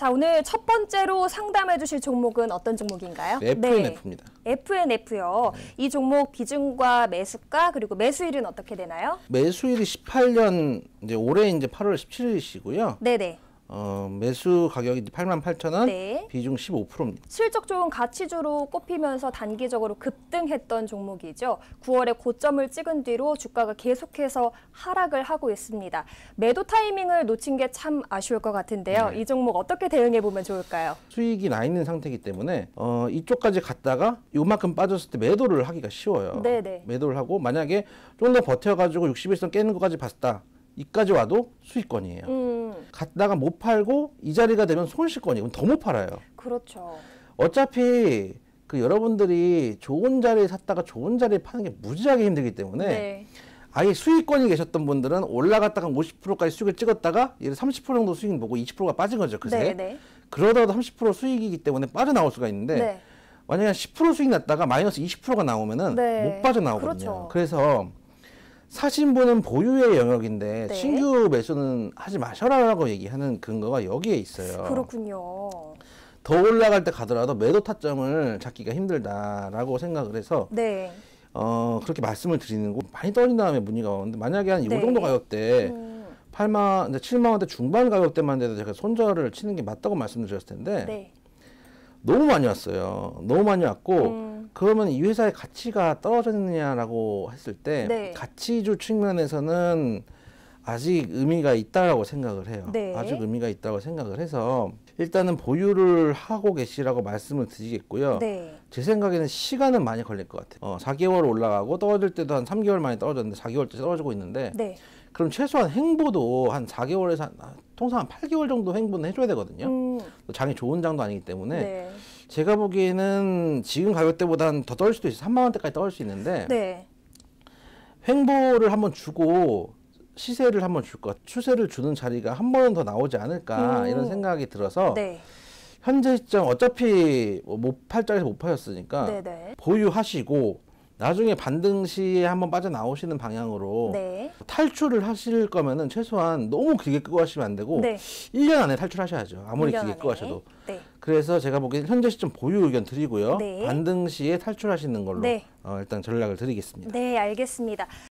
자, 오늘 첫 번째로 상담해 주실 종목은 어떤 종목인가요? 네, FNF입니다. 네, FNF요. 네. 이 종목 비중과 매수가 그리고 매수일은 어떻게 되나요? 매수일이 18년 이제 올해 이제 8월 17일이시고요. 네, 네. 어, 매수 가격이 8만 8천 원, 네. 비중 15%입니다. 실적 좋은 가치주로 꼽히면서 단기적으로 급등했던 종목이죠. 9월에 고점을 찍은 뒤로 주가가 계속해서 하락을 하고 있습니다. 매도 타이밍을 놓친 게 참 아쉬울 것 같은데요. 네. 이 종목 어떻게 대응해 보면 좋을까요? 수익이 나 있는 상태이기 때문에 어, 이쪽까지 갔다가 요만큼 빠졌을 때 매도를 하기가 쉬워요. 네네. 네. 매도를 하고 만약에 좀 더 버텨가지고 61선 깨는 것까지 봤다. 이까지 와도 수익권이에요. 음. 갔다가 못 팔고 이 자리가 되면 손실권이에요. 더 못 팔아요. 그렇죠. 어차피 그 여러분들이 좋은 자리에 샀다가 좋은 자리에 파는 게 무지하게 힘들기 때문에 네. 아예 수익권이 계셨던 분들은 올라갔다가 50%까지 수익을 찍었다가 30% 정도 수익 보고 20%가 빠진 거죠. 그새. 네, 네. 그러다가도 30% 수익이기 때문에 빠져나올 수가 있는데 네. 만약에 10% 수익 났다가 마이너스 20%가 나오면은 네. 못 빠져나오거든요. 그렇죠. 그래서 사신부는 보유의 영역인데 네. 신규 매수는 하지 마셔라라고 얘기하는 근거가 여기에 있어요. 그렇군요. 더 올라갈 때 가더라도 매도 타점을 잡기가 힘들다라고 생각을 해서 네. 어, 그렇게 말씀을 드리는 거 많이 떨린 다음에 문의가 오는데 만약에 한이 네. 정도 가격대 음. 8만, 7만 원대 중반 가격대만 돼도 제가 손절을 치는 게 맞다고 말씀드렸을 텐데 네. 너무 많이 왔어요. 너무 많이 왔고 음. 그러면 이 회사의 가치가 떨어졌느냐라고 했을 때 네. 가치주 측면에서는 아직 의미가 있다라고 생각을 해요. 네. 아주 의미가 있다고 생각을 해서 일단은 보유를 하고 계시라고 말씀을 드리겠고요. 네. 제 생각에는 시간은 많이 걸릴 것 같아요. 어, 4개월 올라가고 떨어질 때도 한 3개월 만에 떨어졌는데 4개월째 떨어지고 있는데 네. 그럼 최소한 행보도 한 4개월에서 한, 아, 통상 한 8개월 정도 행보는 해줘야 되거든요. 음. 장이 좋은 장도 아니기 때문에 네. 제가 보기에는 지금 가격대보다는 더 떨 수도 있어요. 3만 원대까지 떨 수 있는데 네. 횡보를 한번 주고 시세를 한번 줄 것, 추세를 주는 자리가 한번은더 나오지 않을까 음. 이런 생각이 들어서 네. 현재 시점 어차피 뭐 못 팔자리에서 못 팔렸으니까 네, 네. 보유하시고 나중에 반등 시에 한번 빠져나오시는 방향으로 네. 탈출을 하실 거면은 최소한 너무 길게 끄고 하시면 안 되고 네. 1년 안에 탈출하셔야죠. 아무리 길게 끄고 하셔도. 네. 그래서 제가 보기엔 현재 시점 보유 의견 드리고요. 네. 반등 시에 탈출하시는 걸로 네. 어, 일단 전략을 드리겠습니다. 네, 알겠습니다.